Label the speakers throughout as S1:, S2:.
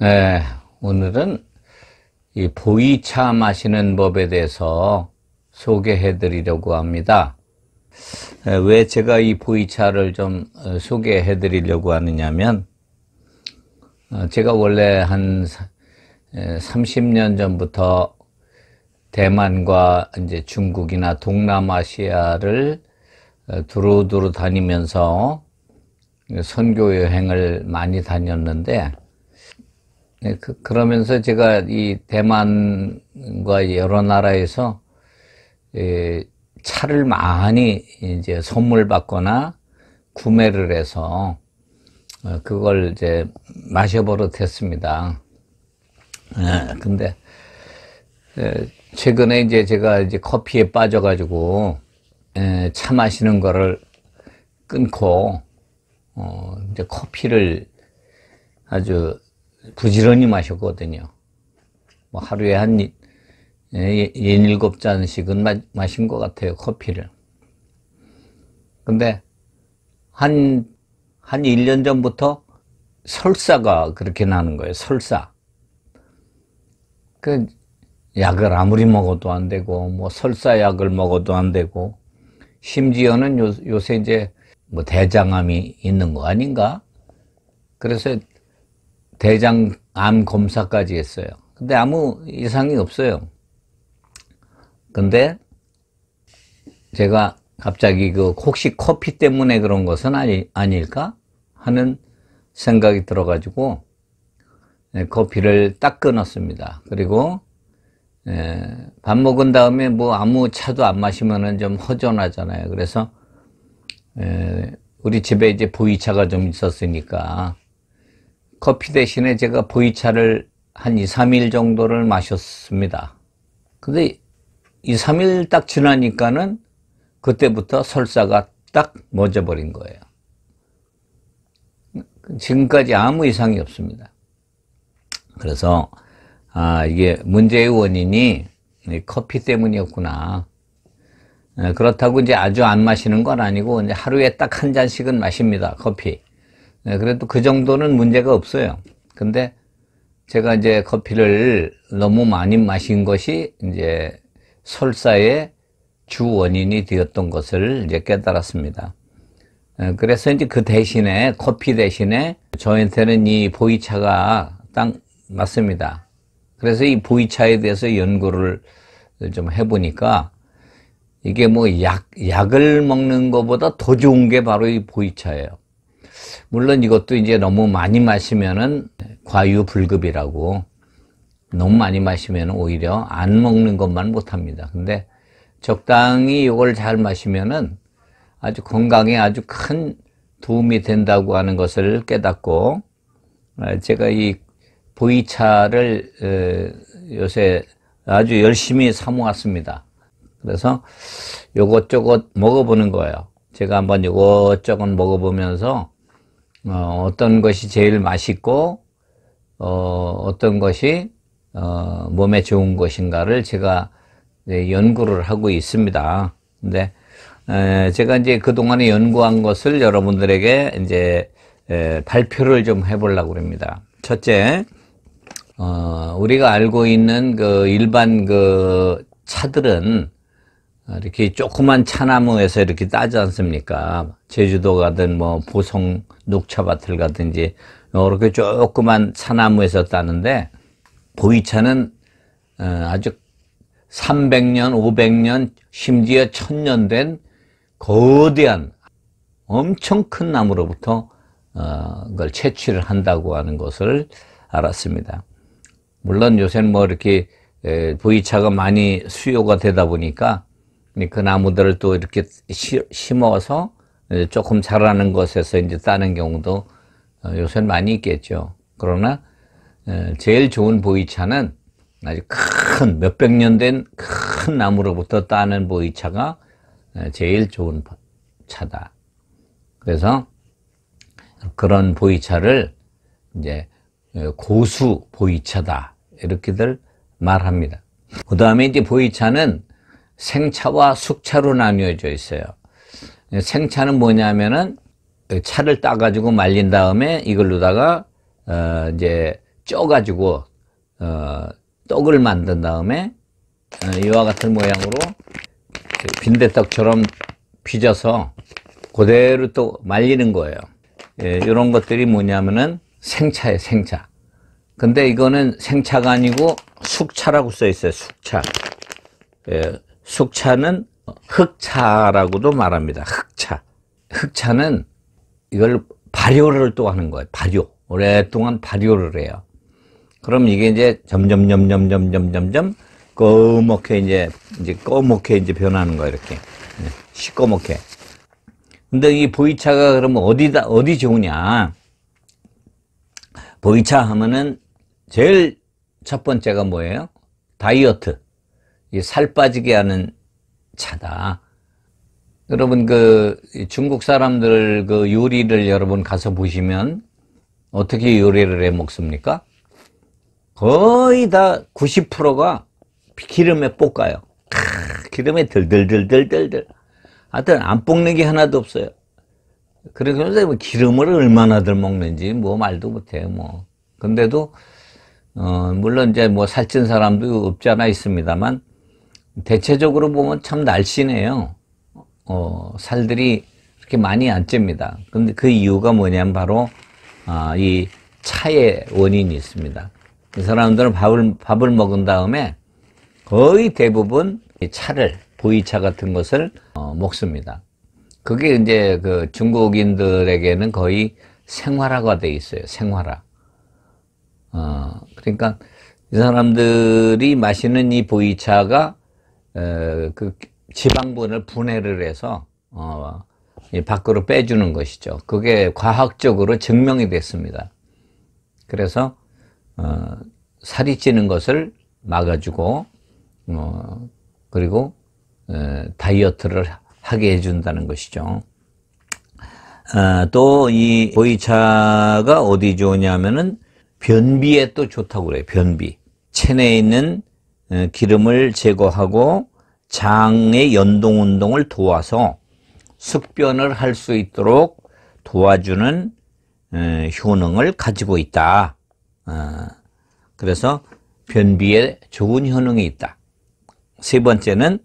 S1: 네, 오늘은 이 보이차 마시는 법에 대해서 소개해 드리려고 합니다. 예, 왜 제가 이 보이차를 좀 어, 소개해 드리려고 하느냐면 어, 제가 원래 한 30년 예, 전부터 대만과 이제 중국이나 동남아시아를 어, 두루두루 다니면서 선교 여행을 많이 다녔는데 네, 그, 러면서 제가 이 대만과 여러 나라에서 예, 차를 많이 이제 선물 받거나 구매를 해서 어, 그걸 이제 마셔버릇 했습니다. 예, 근데 예, 최근에 이제 제가 이제 커피에 빠져가지고 예, 차 마시는 거를 끊고 어, 이제 커피를 아주 부지런히 마셨거든요. 뭐 하루에 한 17잔씩은 예, 예, 마, 마신 것 같아요, 커피를. 근데 한, 한 1년 전부터 설사가 그렇게 나는 거예요, 설사. 그, 약을 아무리 먹어도 안 되고, 뭐 설사약을 먹어도 안 되고, 심지어는 요, 요새 이제 뭐 대장암이 있는 거 아닌가? 그래서 대장암 검사까지 했어요. 근데 아무 이상이 없어요. 근데 제가 갑자기 그 혹시 커피 때문에 그런 것은 아니, 아닐까 하는 생각이 들어가지고 예, 커피를 딱 끊었습니다. 그리고 예, 밥 먹은 다음에 뭐 아무 차도 안마시면좀 허전하잖아요. 그래서 예, 우리 집에 이제 보이차가 좀 있었으니까 커피 대신에 제가 보이차를 한 2, 3일 정도를 마셨습니다. 근데 2, 3일 딱 지나니까는 그때부터 설사가 딱 멎어버린 거예요. 지금까지 아무 이상이 없습니다. 그래서 아 이게 문제의 원인이 커피 때문이었구나. 네, 그렇다고 이제 아주 안 마시는 건 아니고 이제 하루에 딱 한 잔씩은 마십니다. 커피. 네, 그래도 그 정도는 문제가 없어요. 근데 제가 이제 커피를 너무 많이 마신 것이 이제 설사의 주 원인이 되었던 것을 이제 깨달았습니다. 네, 그래서 이제 그 대신에 커피 대신에 저한테는 이 보이차가 딱 맞습니다. 그래서 이 보이차에 대해서 연구를 좀 해보니까 이게 뭐 약, 약을 먹는 것보다 더 좋은 게 바로 이 보이차예요. 물론 이것도 이제 너무 많이 마시면은 과유불급이라고 너무 많이 마시면 오히려 안 먹는 것만 못합니다. 근데 적당히 이걸 잘 마시면은 아주 건강에 아주 큰 도움이 된다고 하는 것을 깨닫고 아, 제가 이 보이차를 요새 아주 열심히 사모았습니다. 그래서 요것저것 먹어보는 거예요. 제가 한번 요것저것 먹어보면서 어, 어떤 것이 제일 맛있고 어, 어떤 것이 어, 몸에 좋은 것인가를 제가 연구를 하고 있습니다. 근데 에, 제가 이제 그 동안에 연구한 것을 여러분들에게 이제 에, 발표를 좀 해보려고 합니다. 첫째, 어, 우리가 알고 있는 그 일반 그 차들은 아, 이렇게 조그만 차나무에서 이렇게 따지 않습니까? 제주도 가든 뭐 보성 녹차밭을 가든지 이렇게 조그만 차나무에서 따는데 보이차는 아주 300년, 500년, 심지어 1000년 된 거대한 엄청 큰 나무로부터 어, 그걸 채취를 한다고 하는 것을 알았습니다. 물론 요새는 뭐 이렇게 보이차가 많이 수요가 되다 보니까 그 나무들을 또 이렇게 심어서 조금 자라는 것에서 이제 따는 경우도 어, 요새 많이 있겠죠. 그러나 어, 제일 좋은 보이차는 아주 큰 몇백 년 된 큰 나무로부터 따는 보이차가 어, 제일 좋은 차다. 그래서 그런 보이차를 이제 고수 보이차다 이렇게들 말합니다. 그 다음에 이제 보이차는 생차와 숙차로 나뉘어져 있어요. 생차는 뭐냐면은 차를 따가지고 말린 다음에 이걸로다가 어 이제 쪄가지고 어 떡을 만든 다음에 어, 이와 같은 모양으로 빈대떡처럼 빚어서 그대로 또 말리는 거예요. 예, 이런 것들이 뭐냐면은 생차예요, 생차. 근데 이거는 생차가 아니고 숙차라고 써 있어요, 숙차. 예, 숙차는 흑차라고도 말합니다. 흑차. 흑차는 이걸 발효를 또 하는 거예요. 발효. 오랫동안 발효를 해요. 그럼 이게 이제 점점, 점점, 점점, 점점 꺼멓게 이제, 이제 꺼멓게 이제 변하는 거예요. 이렇게. 네, 시꺼멓게. 근데 이 보이차가 그러면 어디다, 어디 좋으냐. 보이차 하면은 제일 첫 번째가 뭐예요? 다이어트. 살 빠지게 하는 차다. 여러분 그 중국 사람들 그 요리를 여러분 가서 보시면 어떻게 요리를 해 먹습니까? 거의 다 90%가 기름에 볶아요. 캬, 기름에 들들들들들들. 하여튼 안 볶는 게 하나도 없어요. 그러면서뭐 기름을 얼마나들 먹는지 뭐 말도 못해요. 뭐 근데도 어, 물론 이제 뭐 살찐 사람도 없지 않아 있습니다만 대체적으로 보면 참 날씬해요. 어, 살들이 그렇게 많이 안 찝니다. 근데 그 이유가 뭐냐면 바로 아, 이 차의 원인이 있습니다. 이 사람들은 밥을, 밥을 먹은 다음에 거의 대부분 차를, 보이차 같은 것을 어, 먹습니다. 그게 이제 그 중국인들에게는 거의 생활화가 돼 있어요. 생활화. 어, 그러니까 이 사람들이 마시는 이 보이차가 그 지방분을 분해를 해서 어, 밖으로 빼주는 것이죠. 그게 과학적으로 증명이 됐습니다. 그래서 어, 살이 찌는 것을 막아주고 어, 그리고 에, 다이어트를 하게 해준다는 것이죠. 어, 아, 또이 보이차가 어디 좋냐면은 변비에 또 좋다고 그래요. 변비 체내에 있는 기름을 제거하고 장의 연동 운동을 도와서 숙변을 할 수 있도록 도와주는 효능을 가지고 있다. 어, 그래서 변비에 좋은 효능이 있다. 세 번째는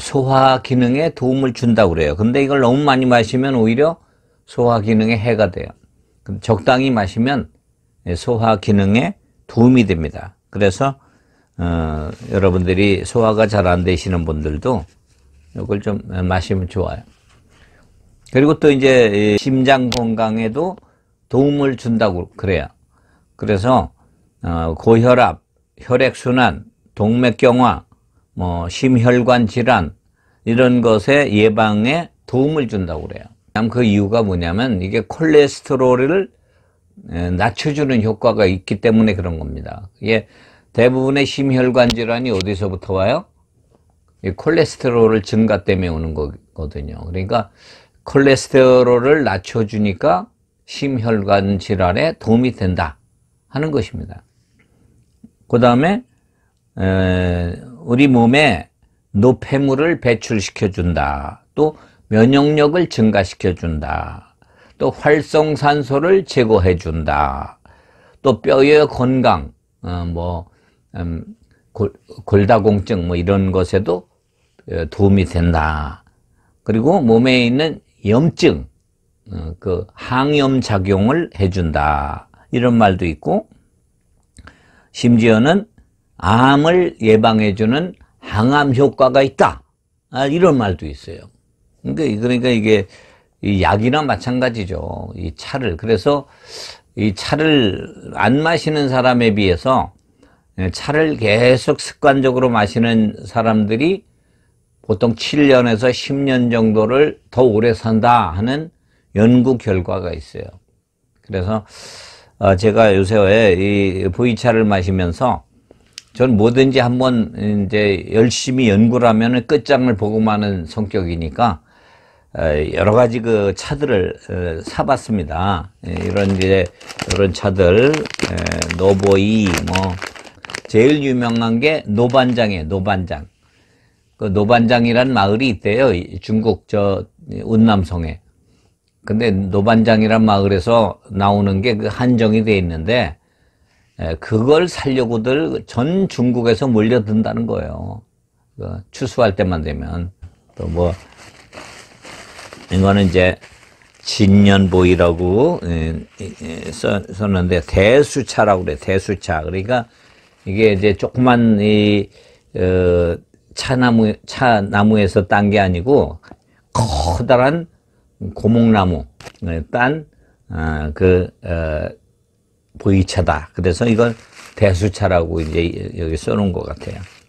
S1: 소화 기능에 도움을 준다고 그래요. 근데 이걸 너무 많이 마시면 오히려 소화 기능에 해가 돼요. 적당히 마시면 예, 소화 기능에 도움이 됩니다. 그래서 어, 여러분들이 소화가 잘 안 되시는 분들도 이걸 좀 마시면 좋아요. 그리고 또 이제 심장 건강에도 도움을 준다고 그래요. 그래서 어, 고혈압, 혈액순환, 동맥경화, 뭐 심혈관 질환 이런 것의 예방에 도움을 준다고 그래요. 그 이유가 뭐냐면 이게 콜레스테롤을 낮춰주는 효과가 있기 때문에 그런 겁니다. 이게 대부분의 심혈관 질환이 어디서부터 와요? 콜레스테롤을 증가 때문에 오는 거거든요. 그러니까 콜레스테롤을 낮춰주니까 심혈관 질환에 도움이 된다 하는 것입니다. 그 다음에 우리 몸에 노폐물을 배출시켜준다. 또 면역력을 증가시켜준다. 또 활성산소를 제거해준다. 또 뼈의 건강, 어, 뭐 음, 골다공증 뭐 이런 것에도 어, 도움이 된다. 그리고 몸에 있는 염증, 어, 그 항염 작용을 해준다. 이런 말도 있고, 심지어는 암을 예방해주는 항암 효과가 있다. 아, 이런 말도 있어요. 그러니까, 그러니까 이게 이 약이나 마찬가지죠. 이 차를. 그래서 이 차를 안 마시는 사람에 비해서 예, 차를 계속 습관적으로 마시는 사람들이 보통 7년에서 10년 정도를 더 오래 산다 하는 연구 결과가 있어요. 그래서 어, 제가 요새 이 보이차를 마시면서 전 뭐든지 한번 이제 열심히 연구를 하면 끝장을 보고만 는 성격이니까 여러 가지 그 차들을 사봤습니다. 예, 이런 이제 이런 차들 노보이 뭐 제일 유명한 게 노반장이에요. 노반장. 그 노반장이란 마을이 있대요. 중국 저 운남성에. 근데 노반장이란 마을에서 나오는 게 그 한정이 돼 있는데 그걸 살려고들 전 중국에서 몰려든다는 거예요. 그 추수할 때만 되면 또 뭐 이거는 이제 진년보이라고 썼는데 대수차라고 그래 대수차 그러니까 이게 이제 조그만 이 어, 차나무 차나무에서 딴 게 아니고 커다란 고목나무 네, 딴그 아, 어, 어, 보이차다. 그래서 이건 대수차라고 이제 여기 써놓은 것 같아요.